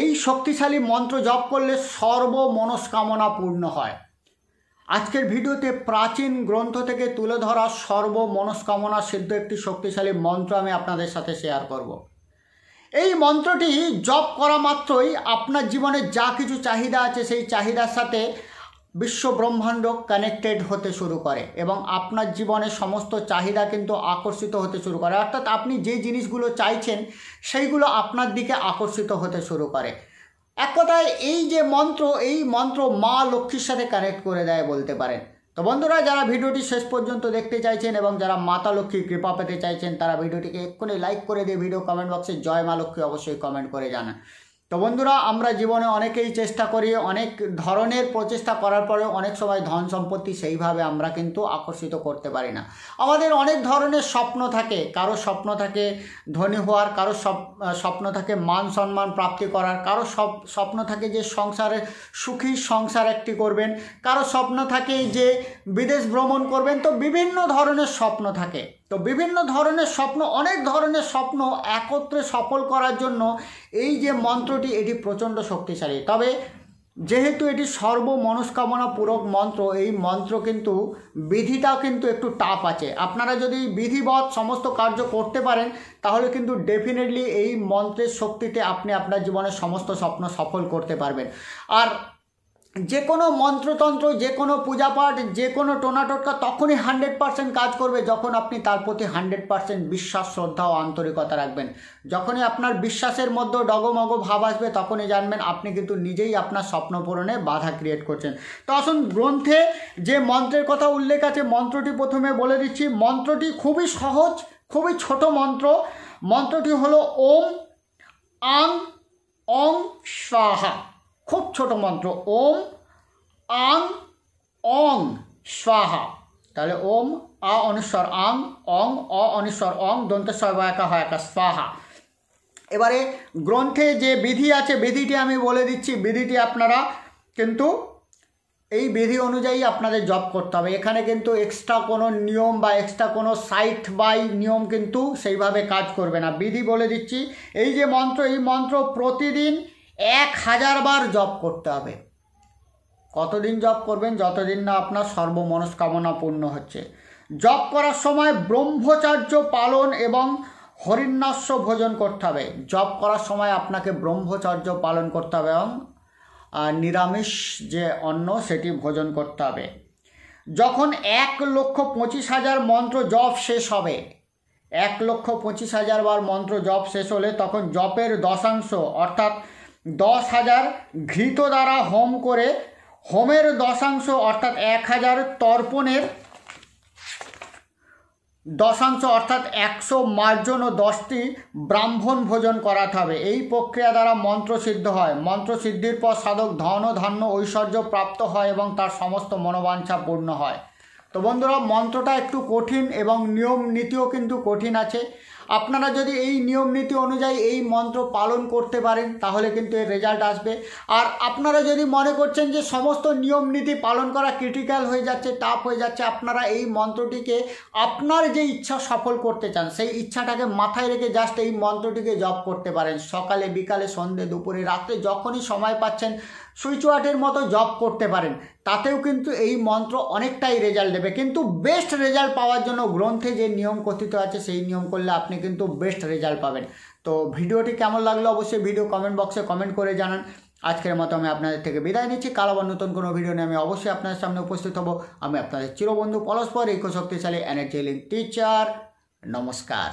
এই শক্তিশালী মন্ত্র জপ করলে সর্বমনস্কামনা পূর্ণ হয় আজকের ভিডিওতে প্রাচীন গ্রন্থ থেকে তুলে ধরা মনস্কামনা সিদ্ধ একটি শক্তিশালী মন্ত্র আমি আপনাদের সাথে শেয়ার করব। এই মন্ত্রটি জপ করা মাত্রই আপনার জীবনে যা কিছু চাহিদা আছে সেই চাহিদার সাথে বিশ্ব ব্রহ্মাণ্ড কানেক্টেড হতে শুরু করে এবং আপনার জীবনের সমস্ত চাহিদা কিন্তু আকর্ষিত হতে শুরু করে অর্থাৎ আপনি যে জিনিসগুলো চাইছেন সেইগুলো আপনার দিকে আকর্ষিত হতে শুরু করে এক কথায় এই যে মন্ত্র এই মন্ত্র মা লক্ষ্মীর সাথে কানেক্ট করে দেয় বলতে পারেন তো বন্ধুরা যারা ভিডিওটি শেষ পর্যন্ত দেখতে চাইছেন এবং যারা মাতা লক্ষ্মীর কৃপা পেতে চাইছেন তারা ভিডিওটিকে এক্ষুনি লাইক করে দিয়ে ভিডিও কমেন্ট বক্সে জয় মা লক্ষ্মী অবশ্যই কমেন্ট করে জানান তো বন্ধুরা আমরা জীবনে অনেকেই চেষ্টা করি অনেক ধরনের প্রচেষ্টা করার পরেও অনেক সময় ধন সম্পত্তি সেইভাবে আমরা কিন্তু আকর্ষিত করতে পারি না আমাদের অনেক ধরনের স্বপ্ন থাকে কারো স্বপ্ন থাকে ধনী হওয়ার কারো স্বপ্ন থাকে মান সম্মান প্রাপ্তি করার কারো স্বপ্ন থাকে যে সংসারে সুখী সংসার একটি করবেন কারো স্বপ্ন থাকে যে বিদেশ ভ্রমণ করবেন তো বিভিন্ন ধরনের স্বপ্ন থাকে তো বিভিন্ন ধরনের স্বপ্ন অনেক ধরনের স্বপ্ন একত্রে সফল করার জন্য এই যে মন্ত্রটি এটি প্রচণ্ড শক্তিশালী তবে যেহেতু এটি সর্ব মনস্কামনা পূরক মন্ত্র এই মন্ত্র কিন্তু বিধিটাও কিন্তু একটু টাপ আছে আপনারা যদি বিধিবধ সমস্ত কার্য করতে পারেন তাহলে কিন্তু ডেফিনেটলি এই মন্ত্রের শক্তিতে আপনি আপনার জীবনের সমস্ত স্বপ্ন সফল করতে পারবেন আর যে কোনো মন্ত্রতন্ত্র যে কোনো পূজাপাঠ যে কোনো টোনাটোটকা তখনই হান্ড্রেড পারসেন্ট কাজ করবে যখন আপনি তার প্রতি হান্ড্রেড পারসেন্ট বিশ্বাস শ্রদ্ধা ও আন্তরিকতা রাখবেন যখনই আপনার বিশ্বাসের মধ্যে ডগমগ ভাব আসবে তখনই জানবেন আপনি কিন্তু নিজেই আপনার স্বপ্ন পূরণে বাধা ক্রিয়েট করছেন তো আসুন গ্রন্থে যে মন্ত্রের কথা উল্লেখ আছে মন্ত্রটি প্রথমে বলে দিচ্ছি মন্ত্রটি খুবই সহজ খুবই ছোট মন্ত্র মন্ত্রটি হলো ওম আং অং স্বাহা খুব ছোট মন্ত্র ওম আং অং স্বাহা তাহলে ওম আ অনুস্বর আং অং অ অনুস্বর অং দন্ত সর্বায়কা হয় একা স্বাহা এবারে গ্রন্থে যে বিধি আছে বিধিটি আমি বলে দিচ্ছি বিধিটি আপনারা কিন্তু এই বিধি অনুযায়ী আপনাদের জব করতে হবে এখানে কিন্তু এক্সট্রা কোনো নিয়ম বা এক্সট্রা কোনো সাইট বাই নিয়ম কিন্তু সেইভাবে কাজ করবে না বিধি বলে দিচ্ছি এই যে মন্ত্র এই মন্ত্র প্রতিদিন এক হাজার বার জপ করতে হবে কতদিন জপ করবেন যতদিন না আপনার সর্বমনস্কামনা পূর্ণ হচ্ছে জপ করার সময় ব্রহ্মচার্য পালন এবং হরিণাস্য ভোজন করতে হবে জপ করার সময় আপনাকে ব্রহ্মচর্য পালন করতে হবে এবং নিরামিষ যে অন্ন সেটি ভোজন করতে হবে যখন এক লক্ষ পঁচিশ হাজার মন্ত্র জপ শেষ হবে এক লক্ষ পঁচিশ হাজার বার মন্ত্র জপ শেষ হলে তখন জপের দশাংশ অর্থাৎ দশ হাজার ঘৃত দ্বারা হোম করে হোমের দশাংশ অর্থাৎ এক হাজার তর্পণের দশাংশ অর্থাৎ একশো মার্জন ও দশটি ব্রাহ্মণ ভোজন করাতে হবে এই প্রক্রিয়া দ্বারা মন্ত্র সিদ্ধ হয় মন্ত্র সিদ্ধির পর সাধক ধন ধান্য ঐশ্বর্য প্রাপ্ত হয় এবং তার সমস্ত মনোবাঞ্ছা পূর্ণ হয় তো বন্ধুরা মন্ত্রটা একটু কঠিন এবং নিয়ম নীতিও কিন্তু কঠিন আছে আপনারা যদি এই নিয়ম নীতি অনুযায়ী এই মন্ত্র পালন করতে পারেন তাহলে কিন্তু এর রেজাল্ট আসবে আর আপনারা যদি মনে করছেন যে সমস্ত নিয়ম নীতি পালন করা ক্রিটিক্যাল হয়ে যাচ্ছে টাফ হয়ে যাচ্ছে আপনারা এই মন্ত্রটিকে আপনার যে ইচ্ছা সফল করতে চান সেই ইচ্ছাটাকে মাথায় রেখে জাস্ট এই মন্ত্রটিকে জপ করতে পারেন সকালে বিকালে সন্ধে দুপুরে রাত্রে যখনই সময় পাচ্ছেন সুইচ ওয়াটের মতো জব করতে পারেন তাতেও কিন্তু এই মন্ত্র অনেকটাই রেজাল্ট দেবে কিন্তু বেস্ট রেজাল্ট পাওয়ার জন্য গ্রন্থে যে নিয়ম কথিত আছে সেই নিয়ম করলে আপনি কিন্তু বেস্ট রেজাল্ট পাবেন তো ভিডিওটি কেমন লাগলো অবশ্যই ভিডিও কমেন্ট বক্সে কমেন্ট করে জানান আজকের মতো আমি আপনাদের থেকে বিদায় নিচ্ছি কাল আবার নতুন কোনো ভিডিও নিয়ে আমি অবশ্যই আপনাদের সামনে উপস্থিত হব আমি আপনাদের চিরবন্ধু পরস্পর ইকো শক্তিশালী এনার্জি লিঙ্ক টিচার নমস্কার